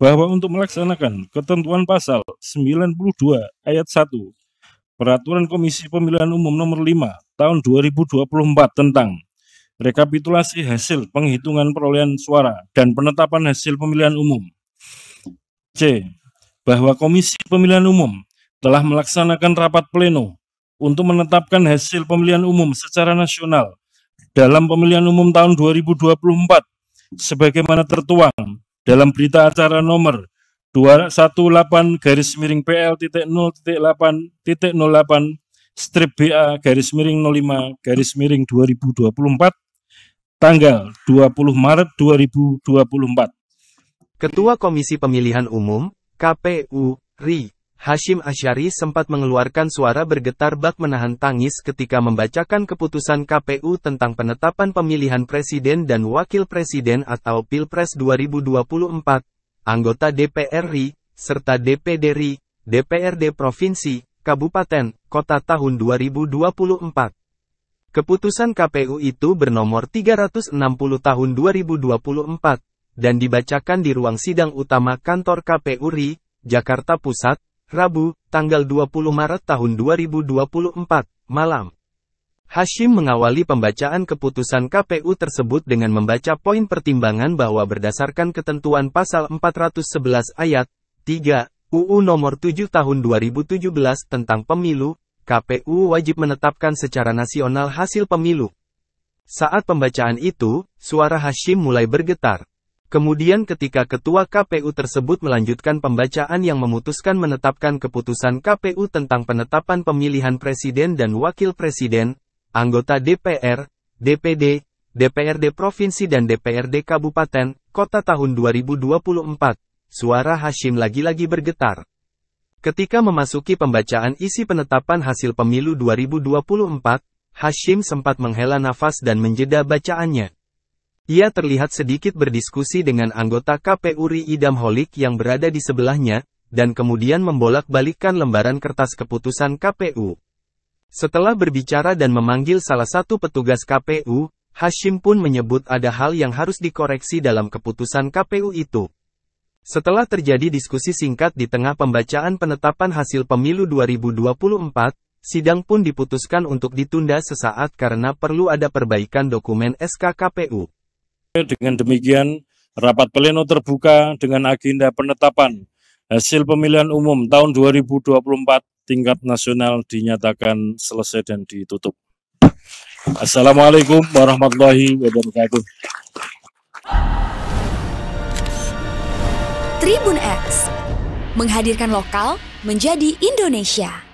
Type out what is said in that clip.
bahwa untuk melaksanakan ketentuan pasal 92 ayat 1 Peraturan Komisi Pemilihan Umum Nomor 5 Tahun 2024 tentang rekapitulasi hasil penghitungan perolehan suara dan penetapan hasil pemilihan umum. C. Bahwa Komisi Pemilihan Umum telah melaksanakan rapat pleno untuk menetapkan hasil pemilihan umum secara nasional dalam pemilihan umum tahun 2024 sebagaimana tertuang dalam berita acara nomor 218 garis miring PL.0.8.08 0.8 08 strip BA garis miring 05 garis miring 2024 tanggal 20 Maret 2024. Ketua Komisi Pemilihan Umum KPU RI Hashim Asyari sempat mengeluarkan suara bergetar bak menahan tangis ketika membacakan keputusan KPU tentang penetapan pemilihan presiden dan wakil presiden atau Pilpres 2024, anggota DPR RI, serta DPD RI, DPRD Provinsi, Kabupaten, Kota tahun 2024. Keputusan KPU itu bernomor 360 tahun 2024, dan dibacakan di ruang sidang utama kantor KPU RI, Jakarta Pusat, Rabu, tanggal 20 Maret tahun 2024, malam. Hashim mengawali pembacaan keputusan KPU tersebut dengan membaca poin pertimbangan bahwa berdasarkan ketentuan pasal 411 ayat 3 UU nomor 7 tahun 2017 tentang pemilu, KPU wajib menetapkan secara nasional hasil pemilu. Saat pembacaan itu, suara Hashim mulai bergetar. Kemudian ketika Ketua KPU tersebut melanjutkan pembacaan yang memutuskan menetapkan keputusan KPU tentang penetapan pemilihan Presiden dan Wakil Presiden, anggota DPR, DPD, DPRD Provinsi dan DPRD Kabupaten, Kota tahun 2024, suara Hashim lagi-lagi bergetar. Ketika memasuki pembacaan isi penetapan hasil pemilu 2024, Hashim sempat menghela nafas dan menjeda bacaannya. Ia terlihat sedikit berdiskusi dengan anggota KPU RI Idam Holik yang berada di sebelahnya, dan kemudian membolak-balikkan lembaran kertas keputusan KPU. Setelah berbicara dan memanggil salah satu petugas KPU, Hashim pun menyebut ada hal yang harus dikoreksi dalam keputusan KPU itu. Setelah terjadi diskusi singkat di tengah pembacaan penetapan hasil pemilu 2024, sidang pun diputuskan untuk ditunda sesaat karena perlu ada perbaikan dokumen SK KPU. Dengan demikian, rapat pleno terbuka dengan agenda penetapan hasil pemilihan umum tahun 2024 tingkat nasional dinyatakan selesai dan ditutup. Assalamualaikum warahmatullahi wabarakatuh. Tribun X menghadirkan lokal menjadi Indonesia.